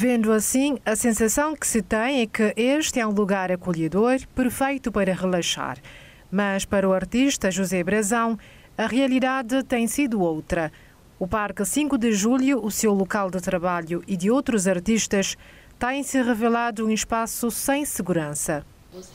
Vendo assim, a sensação que se tem é que este é um lugar acolhedor, perfeito para relaxar. Mas para o artista José Brazão, a realidade tem sido outra. O Parque 5 de Julho, o seu local de trabalho e de outros artistas, tem-se revelado um espaço sem segurança.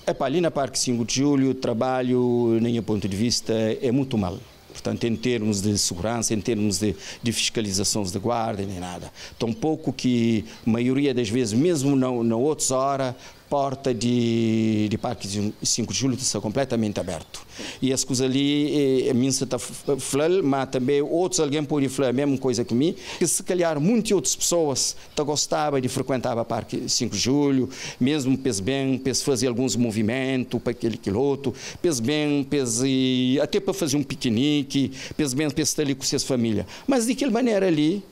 Epá, ali na Parque 5 de Julho, o trabalho, nem a ponto de vista, é muito mal portanto, em termos de segurança, em termos de, de fiscalizações de guarda, nem nada. Tampouco que, a maioria das vezes, mesmo na, na outra hora, porta de, de Parque 5 de Julho está completamente aberto. E as coisas ali, eh, a minha está eh, flal, mas também outros, alguém pode falar a mesma coisa que mim, que se calhar muitas outras pessoas tá gostavam de frequentar o Parque 5 de Julho, mesmo pes bem, pes fazer alguns movimentos para aquele quiloto, pes bem, pes, até para fazer um piquenique, pes bem, pes estar ali com suas família. Mas de que maneira ali,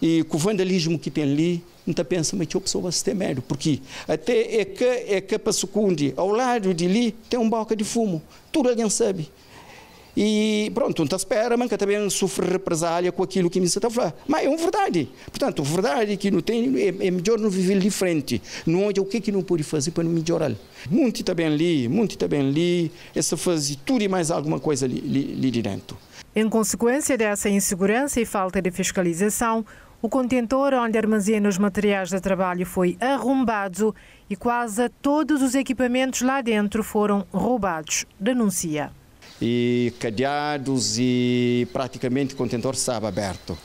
e com o vandalismo que tem ali, não pensa, mas a pessoa temer, porque até é que é que para secunde, ao lado de ali tem um boca de fumo, tudo alguém sabe. E pronto, então não espera, mas que também sofre represália com aquilo que me está a falar. Mas é uma verdade. Portanto, a verdade que não tem, é, é melhor não viver de frente. Não olha o que é que não pode fazer para não melhorar. Muito está bem ali, muito está bem ali, essa fase, tudo e mais alguma coisa ali, ali, ali de dentro. Em consequência dessa insegurança e falta de fiscalização, o contentor onde armazena os materiais de trabalho foi arrombado e quase todos os equipamentos lá dentro foram roubados, denuncia. E cadeados e praticamente o contentor estava aberto.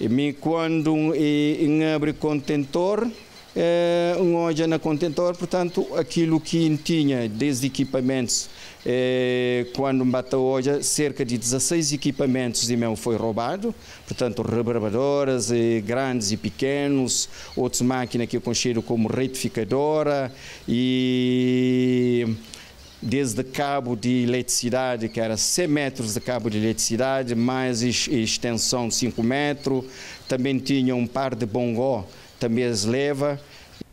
E me quando em abre contentor, eh, um olha no contentor, portanto, aquilo que tinha desde equipamentos eh, quando matou hoje cerca de 16 equipamentos de mão foi roubado, portanto rebarbadoras eh, grandes e pequenos, outras máquinas que eu conheço como retificadora e desde cabo de eletricidade, que era 100 metros de cabo de eletricidade, mais extensão de 5 metros, também tinha um par de bongó, também as leva,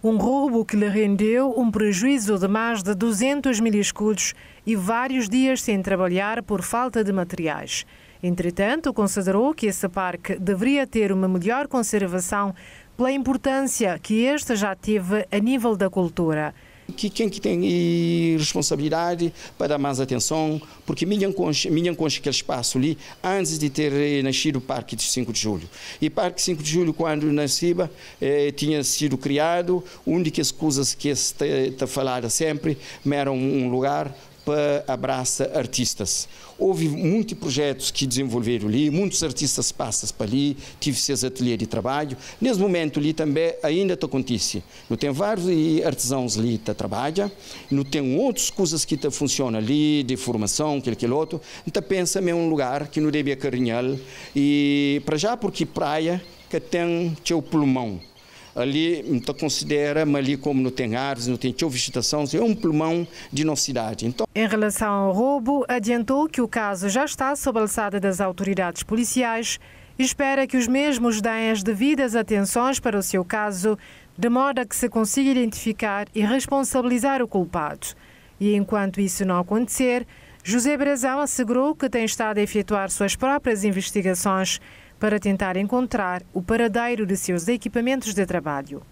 um roubo que lhe rendeu um prejuízo de mais de 200 mil escudos e vários dias sem trabalhar por falta de materiais. Entretanto, considerou que esse parque deveria ter uma melhor conservação pela importância que este já teve a nível da cultura que quem que tem responsabilidade para dar mais atenção, porque minha Concha, Milhão Concha aquele espaço ali, antes de ter eh, nascido o Parque de 5 de Julho. E Parque 5 de Julho, quando nasciba, eh, tinha sido criado, onde que as coisas que está falada sempre, era um lugar Europa abraça artistas. Houve muitos projetos que desenvolveram ali, muitos artistas passam para ali, tive seus ateliês de trabalho. Nesse momento ali também ainda está acontece. Não tem vários artesãos ali que trabalham, não tem outras coisas que funcionam ali, de formação, aquilo, aquilo outro. Então pensa em um lugar que não deve carinhar e para já porque praia que tem seu pulmão ali, então considera ali como não tem ares, não tem vegetação, é um pulmão de nossa cidade. Então... Em relação ao roubo, adiantou que o caso já está sob a alçada das autoridades policiais e espera que os mesmos deem as devidas atenções para o seu caso, de modo a que se consiga identificar e responsabilizar o culpado. E enquanto isso não acontecer, José Brazão assegurou que tem estado a efetuar suas próprias investigações para tentar encontrar o paradeiro de seus equipamentos de trabalho.